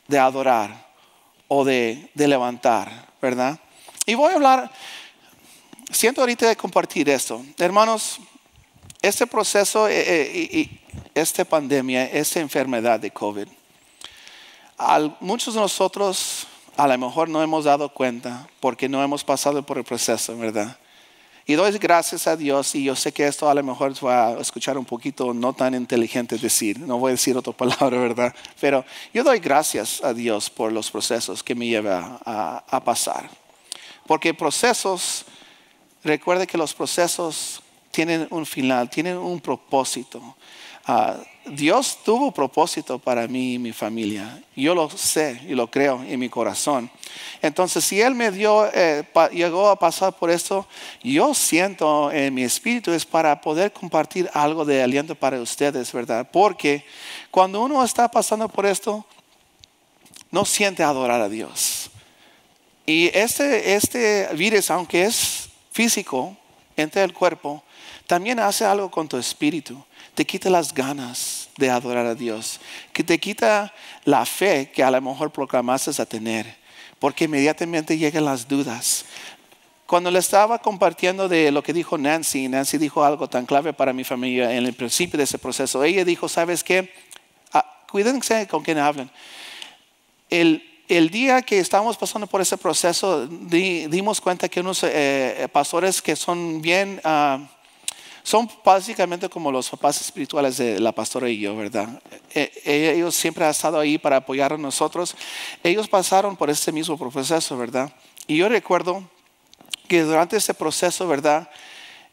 S1: de adorar o de, de levantar, ¿verdad? Y voy a hablar siento ahorita de compartir esto. Hermanos, este proceso eh, eh, y esta pandemia, esta enfermedad de COVID, muchos de nosotros a lo mejor no hemos dado cuenta porque no hemos pasado por el proceso, ¿verdad? Y doy gracias a Dios y yo sé que esto a lo mejor va a escuchar un poquito no tan inteligente decir, no voy a decir otra palabra, ¿verdad? Pero yo doy gracias a Dios por los procesos que me lleva a pasar. Porque procesos Recuerde que los procesos tienen un final, tienen un propósito. Ah, Dios tuvo propósito para mí y mi familia. Yo lo sé y lo creo en mi corazón. Entonces, si Él me dio, eh, llegó a pasar por esto, yo siento en mi espíritu es para poder compartir algo de aliento para ustedes, ¿verdad? Porque cuando uno está pasando por esto, no siente adorar a Dios. Y este, este virus, aunque es físico, entre el cuerpo, también hace algo con tu espíritu. Te quita las ganas de adorar a Dios, que te quita la fe que a lo mejor proclamaste a tener, porque inmediatamente llegan las dudas. Cuando le estaba compartiendo de lo que dijo Nancy, Nancy dijo algo tan clave para mi familia en el principio de ese proceso. Ella dijo, ¿sabes qué? Ah, cuídense con quién hablan. El el día que estábamos pasando por ese proceso, dimos cuenta que unos eh, eh, pastores que son bien, ah, son básicamente como los papás espirituales de la pastora y yo, ¿verdad? E, e, ellos siempre han estado ahí para apoyar a nosotros. Ellos pasaron por ese mismo proceso, ¿verdad? Y yo recuerdo que durante ese proceso, ¿verdad?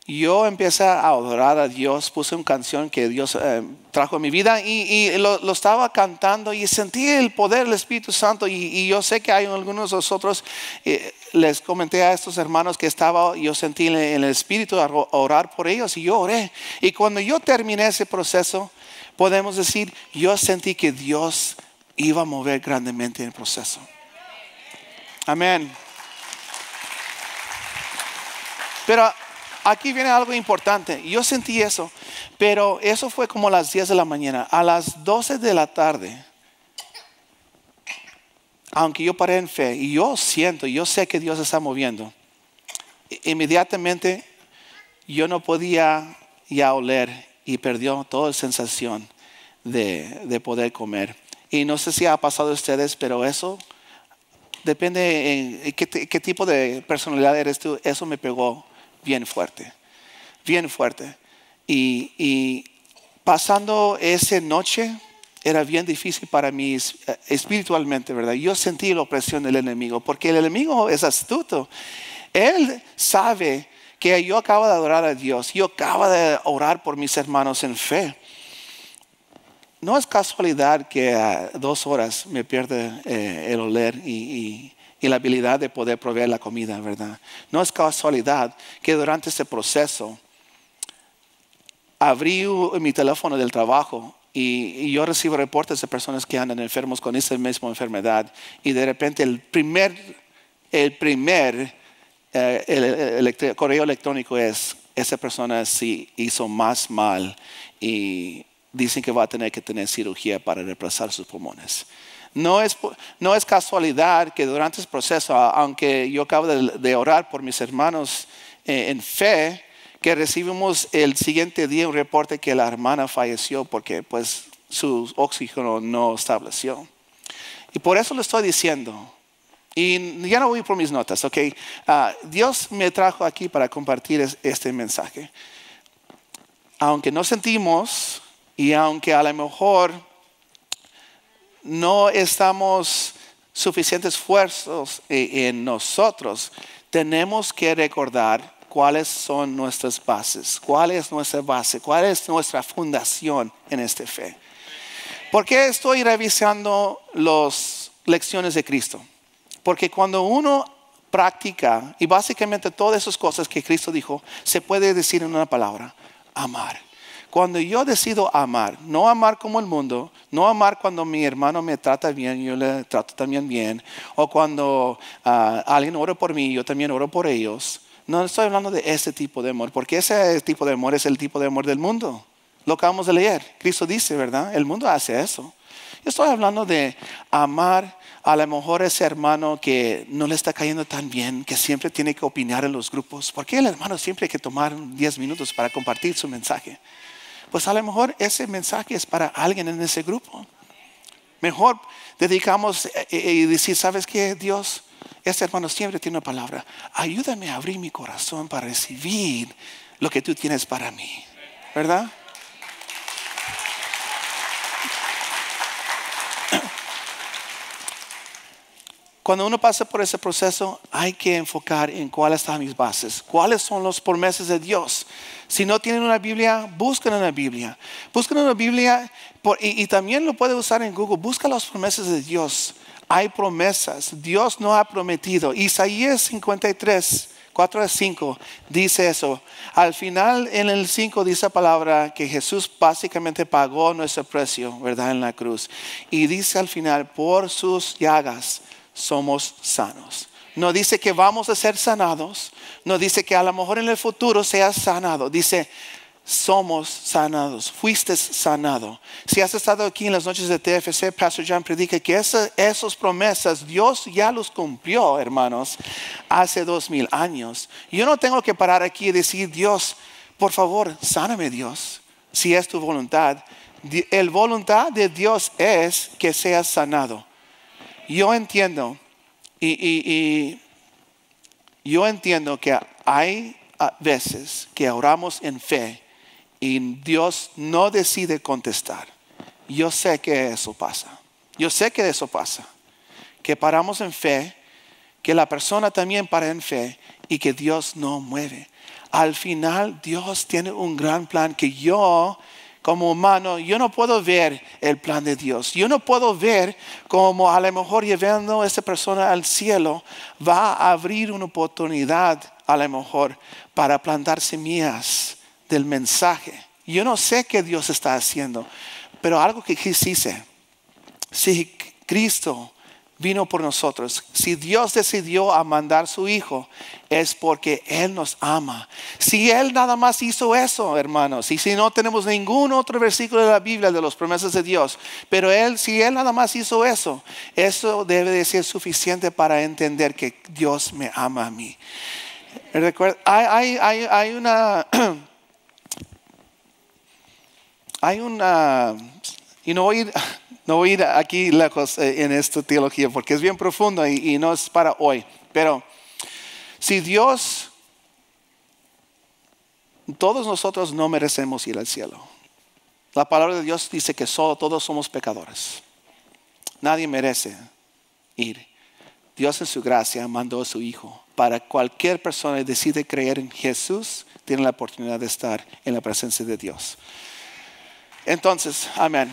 S1: yo empecé a adorar a Dios, puse una canción que Dios eh, trajo a mi vida y, lo, estaba cantando y sentí el poder del Espíritu Santo y, yo sé que hay algunos de nosotros, eh, les comenté a estos hermanos que estaba, yo sentí en el Espíritu a orar por ellos y yo oré. Y cuando yo terminé ese proceso, podemos decir, yo sentí que Dios iba a mover grandemente en el proceso. Amén. Pero aquí viene algo importante. Yo sentí eso, pero eso fue como a las 10 de la mañana. A las 12 de la tarde, aunque yo paré en fe y yo siento, yo sé que Dios está moviendo, inmediatamente yo no podía ya oler y perdió toda sensación de, poder comer. Y no sé si ha pasado ustedes, pero eso depende en qué, tipo de personalidad eres tú, eso me pegó bien fuerte, bien fuerte. Y, pasando esa noche era bien difícil para mí eh, espiritualmente, ¿verdad? Yo sentí la opresión del enemigo, porque el enemigo es astuto. Él sabe que yo acabo de adorar a Dios, yo acabo de orar por mis hermanos en fe. No es casualidad que a dos horas me pierde eh, el oler y y la habilidad de poder proveer la comida, ¿verdad? No es casualidad que durante ese proceso abrí mi teléfono del trabajo y, yo recibo reportes de personas que andan enfermos con esa misma enfermedad y de repente el primer, el eh, correo electrónico es, esa persona sí hizo más mal y dicen que va a tener que tener cirugía para reemplazar sus pulmones. No es, casualidad que durante este proceso, aunque yo acabo de, orar por mis hermanos eh, en fe, que recibimos el siguiente día un reporte que la hermana falleció porque pues su oxígeno no estableció. Y por eso lo estoy diciendo, y ya no voy por mis notas, ok. Ah, Dios me trajo aquí para compartir este mensaje. Aunque no sentimos y aunque a lo mejor no estamos suficientes esfuerzos e, en nosotros, tenemos que recordar cuáles son nuestras bases, cuál es nuestra base, cuál es nuestra fundación en esta fe. ¿Por qué estoy revisando las lecciones de Cristo? Porque cuando uno practica, y básicamente todas esas cosas que Cristo dijo, se puede decir en una palabra, amar. Cuando yo decido amar, no amar como el mundo, no amar cuando mi hermano me trata bien, yo le trato también bien, o cuando ah, alguien ora por mí, yo también oro por ellos. No estoy hablando de ese tipo de amor, porque ese tipo de amor es el tipo de amor del mundo. Lo acabamos de leer. Cristo dice, ¿verdad? El mundo hace eso. Yo estoy hablando de amar a lo mejor ese hermano que no le está cayendo tan bien, que siempre tiene que opinar en los grupos. ¿Por qué el hermano siempre hay que tomar 10 minutos para compartir su mensaje? pues a lo mejor ese mensaje es para alguien en ese grupo. Mejor dedicamos eh, eh, eh, y decir, ¿sabes qué, Dios? Este hermano siempre tiene una palabra. Ayúdame a abrir mi corazón para recibir lo que tú tienes para mí. ¿Verdad? Cuando uno pasa por ese proceso, hay que enfocar en cuáles están mis bases, cuáles son los promesas de Dios. Si no tienen una Biblia, busquen una Biblia. Busquen una Biblia y, también lo puede usar en Google. Busca las promesas de Dios. Hay promesas. Dios no ha prometido. Isaías 53, 4 a 5 dice eso. Al final en el 5 dice la palabra que Jesús básicamente pagó nuestro precio, ¿verdad? En la cruz. Y dice al final, por sus llagas somos sanos. No dice que vamos a ser sanados, no dice que a lo mejor en el futuro seas sanado, dice somos sanados, fuiste sanado. Si has estado aquí en las noches de TFC, Pastor John predica que esas, esas promesas Dios ya los cumplió, hermanos, hace dos mil años. Yo no tengo que parar aquí y decir, Dios, por favor, sáname Dios, si es tu voluntad. El voluntad de Dios es que seas sanado yo entiendo, y, yo entiendo que hay veces que oramos en fe y Dios no decide contestar. Yo sé que eso pasa. Yo sé que eso pasa. Que paramos en fe, que la persona también para en fe y que Dios no mueve. Al final Dios tiene un gran plan que yo como humano, yo no puedo ver el plan de Dios. Yo no puedo ver cómo a lo mejor llevando a esa persona al cielo va a abrir una oportunidad a lo mejor para plantar semillas del mensaje. Yo no sé qué Dios está haciendo, pero algo que sí sé. Si Cristo vino por nosotros, si Dios decidió a mandar su Hijo, es porque Él nos ama. Si Él nada más hizo eso, hermanos, y si no tenemos ningún otro versículo de la Biblia de los promesas de Dios, pero Él, si Él nada más hizo eso, eso debe de ser suficiente para entender que Dios me ama a mí. hay, una... Hay una... Y no voy a ir, no voy a ir aquí lejos eh, en esta teología porque es bien profundo y, y no es para hoy, pero... Si Dios, todos nosotros no merecemos ir al cielo. La palabra de Dios dice que solo, todos somos pecadores. Nadie merece ir. Dios en su gracia mandó a su Hijo. Para cualquier persona que decide creer en Jesús, tiene la oportunidad de estar en la presencia de Dios. Entonces, amén.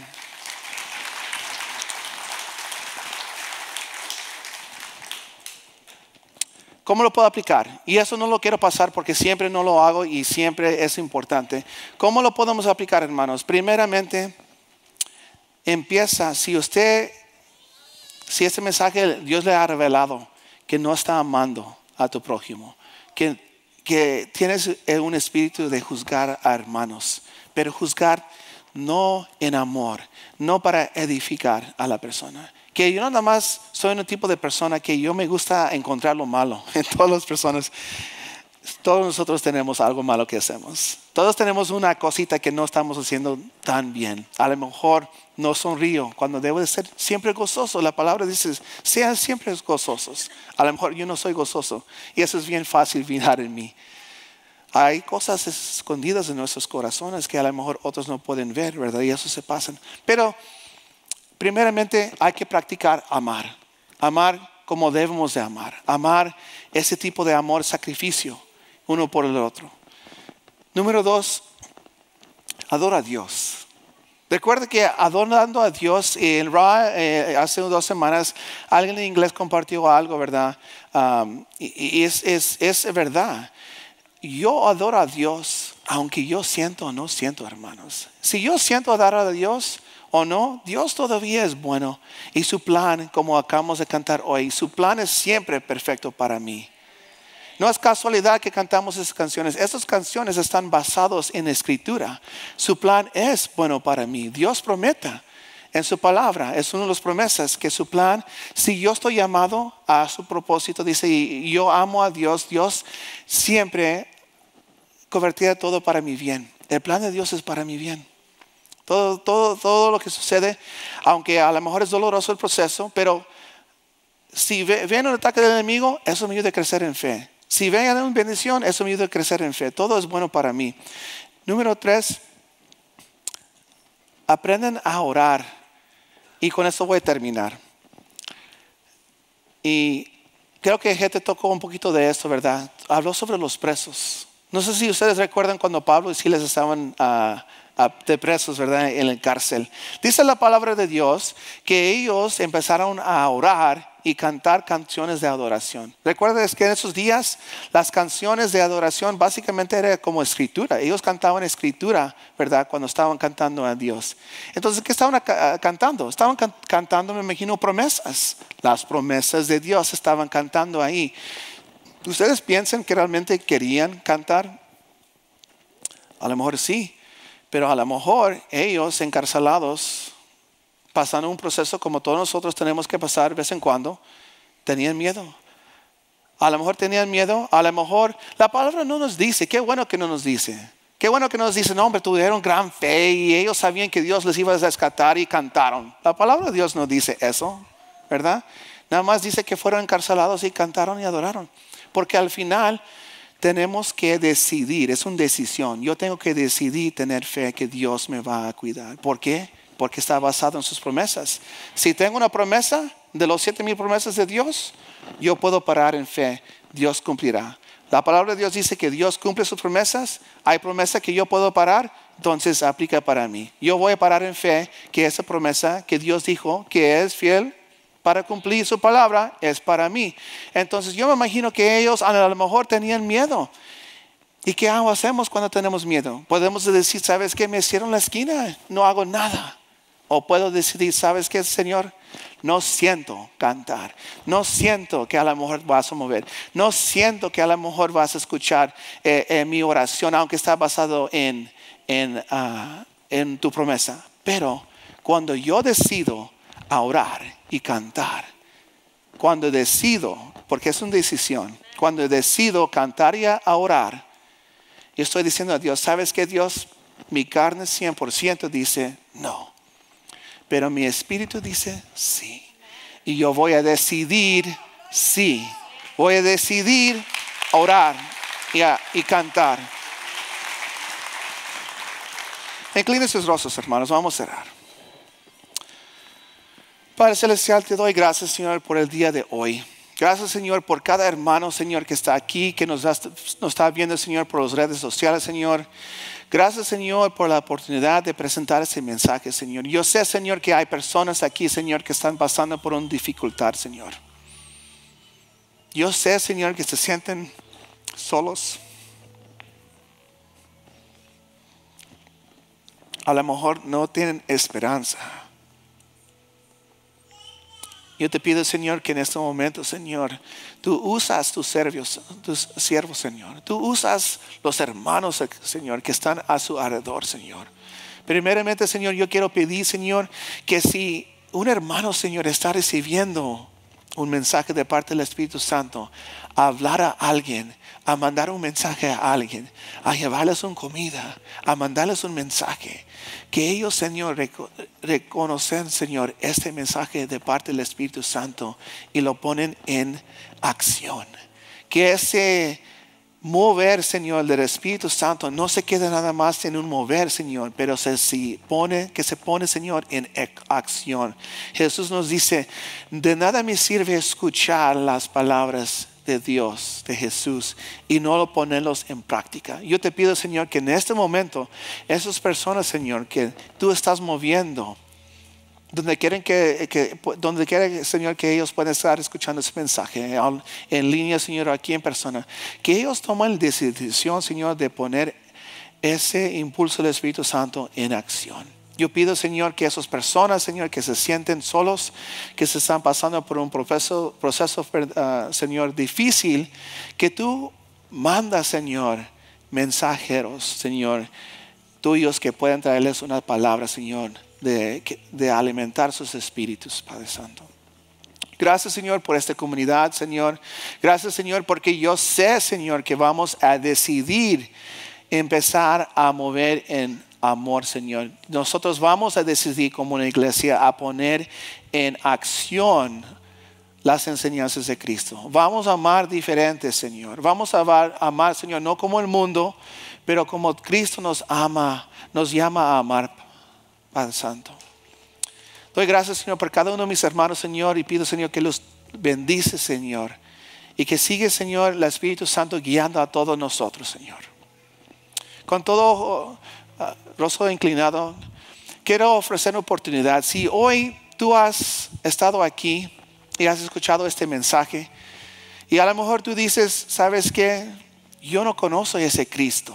S1: ¿Cómo lo puedo aplicar? Y eso no lo quiero pasar porque siempre no lo hago y siempre es importante. ¿Cómo lo podemos aplicar, hermanos? Primeramente, empieza, si usted, si este mensaje Dios le ha revelado que no está amando a tu prójimo, que, que tienes eh, un espíritu de juzgar a hermanos, pero juzgar no en amor, no para edificar a la persona que yo nada más soy un tipo de persona que yo me gusta encontrar lo malo en todas las personas. Todos nosotros tenemos algo malo que hacemos. Todos tenemos una cosita que no estamos haciendo tan bien. A lo mejor no sonrío cuando debo de ser siempre gozoso. La palabra dice, sean siempre gozosos. A lo mejor yo no soy gozoso y eso es bien fácil mirar en mí. Hay cosas escondidas en nuestros corazones que a lo mejor otros no pueden ver, ¿verdad? Y eso se pasa Pero primeramente hay que practicar amar. Amar como debemos de amar. Amar ese tipo de amor, sacrificio, uno por el otro. Número dos, adora a Dios. Recuerda que adorando a Dios, en Ra, eh, hace dos semanas, alguien en inglés compartió algo, ¿verdad? y, es, es verdad. Yo adoro a Dios, aunque yo siento o no siento, hermanos. Si yo siento adorar a Dios, o no, Dios todavía es bueno. Y su plan, como acabamos de cantar hoy, su plan es siempre perfecto para mí. No es casualidad que cantamos esas canciones. Esas canciones están basadas en escritura. Su plan es bueno para mí. Dios prometa en su palabra. Es una de las promesas que su plan, si yo estoy llamado a su propósito, dice, y yo amo a Dios, Dios siempre convertirá todo para mi bien. El plan de Dios es para mi bien. Todo, todo, lo que sucede, aunque a lo mejor es doloroso el proceso, pero si ven un ataque del enemigo, eso me ayuda a crecer en fe. Si ven una bendición, eso me ayuda a crecer en fe. Todo es bueno para mí. Número tres, aprenden a orar. Y con eso voy a terminar. Y creo que gente tocó un poquito de esto, ¿verdad? Habló sobre los presos. No sé si ustedes recuerdan cuando Pablo y Silas estaban ah, de presos, ¿verdad? En la cárcel. Dice la palabra de Dios que ellos empezaron a orar y cantar canciones de adoración. Recuerden que en esos días las canciones de adoración básicamente era como escritura. Ellos cantaban escritura, ¿verdad? Cuando estaban cantando a Dios. Entonces, ¿qué estaban ah, cantando? Estaban cantando, me imagino, promesas. Las promesas de Dios estaban cantando ahí. ¿Ustedes piensan que realmente querían cantar? A lo mejor sí, pero a lo mejor ellos encarcelados, pasando un proceso como todos nosotros tenemos que pasar de vez en cuando, tenían miedo. A lo mejor tenían miedo, a lo mejor la palabra no nos dice, qué bueno que no nos dice. Qué bueno que no nos dice no, hombre, tuvieron gran fe y ellos sabían que Dios les iba a rescatar y cantaron. La palabra de Dios no dice eso, ¿verdad? Nada más dice que fueron encarcelados y cantaron y adoraron. Porque al final tenemos que decidir, es una decisión. Yo tengo que decidir tener fe que Dios me va a cuidar. ¿Por qué? Porque está basado en sus promesas. Si tengo una promesa de los siete mil promesas de Dios, yo puedo parar en fe. Dios cumplirá. La palabra de Dios dice que Dios cumple sus promesas. Hay promesa que yo puedo parar, entonces aplica para mí. Yo voy a parar en fe que esa promesa que Dios dijo que es fiel para cumplir su palabra es para mí. Entonces yo me imagino que ellos a lo mejor tenían miedo. ¿Y qué hacemos cuando tenemos miedo? Podemos decir, ¿sabes qué? Me hicieron la esquina, no hago nada. O puedo decir ¿sabes qué, Señor? No siento cantar. No siento que a lo mejor vas a mover. No siento que a lo mejor vas a escuchar eh, eh, mi oración, aunque está basado en, en, ah, en tu promesa. Pero cuando yo decido a orar, y cantar. Cuando decido, porque es una decisión, cuando decido cantar y a orar, Yo estoy diciendo a Dios, ¿sabes que Dios? Mi carne 100% dice no, pero mi espíritu dice sí. Y yo voy a decidir sí. Voy a decidir orar y, cantar. Inclinen sus rostros, hermanos, vamos a cerrar. Padre Celestial, te doy gracias, Señor, por el día de hoy. Gracias, Señor, por cada hermano, Señor, que está aquí, que nos, está viendo, Señor, por las redes sociales, Señor. Gracias, Señor, por la oportunidad de presentar ese mensaje, Señor. Yo sé, Señor, que hay personas aquí, Señor, que están pasando por una dificultad, Señor. Yo sé, Señor, que se sienten solos. A lo mejor no tienen esperanza. Yo te pido, Señor, que en este momento, Señor, tú usas tus tus siervos, Señor. Tú usas los hermanos, Señor, que están a su alrededor, Señor. Primeramente, Señor, yo quiero pedir, Señor, que si un hermano, Señor, está recibiendo un mensaje de parte del Espíritu Santo, hablar a alguien a mandar un mensaje a alguien, a llevarles una comida, a mandarles un mensaje. Que ellos, Señor, reconocen, Señor, este mensaje de parte del Espíritu Santo y lo ponen en acción. Que ese mover, Señor, del Espíritu Santo no se quede nada más en un mover, Señor, pero se pone, que se pone, Señor, en acción. Jesús nos dice, de nada me sirve escuchar las palabras de Dios, de Jesús, y no lo ponerlos en práctica. Yo te pido, Señor, que en este momento, esas personas, Señor, que tú estás moviendo, donde quieren que, donde quiera, Señor, que ellos puedan estar escuchando ese mensaje en línea, Señor, aquí en persona, que ellos tomen la decisión, Señor, de poner ese impulso del Espíritu Santo en acción. Yo pido, Señor, que esas personas, Señor, que se sienten solos, que se están pasando por un proceso, proceso ah, Señor, difícil, que tú mandas, Señor, mensajeros, Señor, tuyos que puedan traerles una palabra, Señor, de, de alimentar sus espíritus, Padre Santo. Gracias, Señor, por esta comunidad, Señor. Gracias, Señor, porque yo sé, Señor, que vamos a decidir empezar a mover en amor, Señor. Nosotros vamos a decidir como una iglesia a poner en acción las enseñanzas de Cristo. Vamos a amar diferente, Señor. Vamos a amar, Señor, no como el mundo, pero como Cristo nos ama, nos llama a amar, Padre Santo. Doy gracias, Señor, por cada uno de mis hermanos, Señor, y pido, Señor, que los bendice, Señor, y que sigue, Señor, el Espíritu Santo guiando a todos nosotros, Señor. Con todo rostro uh, inclinado, quiero ofrecer una oportunidad. Si hoy tú has estado aquí y has escuchado este mensaje, y a lo mejor tú dices, ¿sabes qué? Yo no conozco a ese Cristo.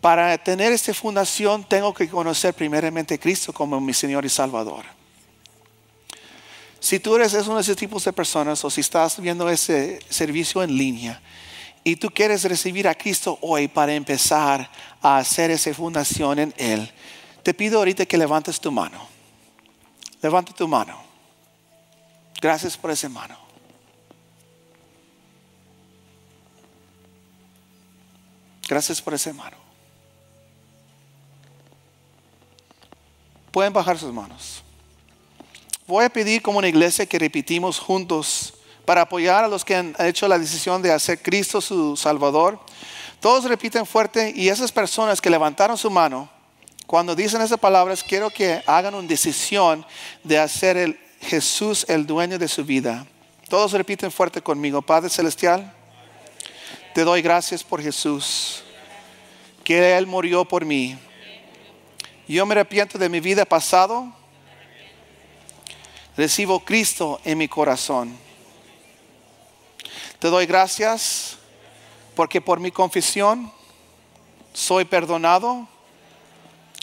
S1: Para tener esta fundación tengo que conocer primeramente a Cristo como mi Señor y Salvador. Si tú eres uno de esos tipos de personas o si estás viendo ese servicio en línea y tú quieres recibir a Cristo hoy para empezar a hacer esa fundación en Él, te pido ahorita que levantes tu mano. Levanta tu mano. Gracias por esa mano. Gracias por esa mano. Pueden bajar sus manos. Voy a pedir como una iglesia que repitimos juntos para apoyar a los que han hecho la decisión de hacer Cristo su Salvador. Todos repiten fuerte y esas personas que levantaron su mano, cuando dicen esas palabras, quiero que hagan una decisión de hacer el Jesús el dueño de su vida. Todos repiten fuerte conmigo, Padre Celestial, te doy gracias por Jesús, que Él murió por mí. Yo me arrepiento de mi vida pasado. Recibo Cristo en mi corazón te doy gracias porque por mi confesión soy perdonado.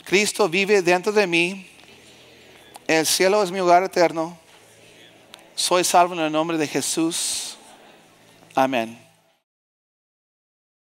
S1: Cristo vive dentro de mí. El cielo es mi hogar eterno. Soy salvo en el nombre de Jesús. Amén.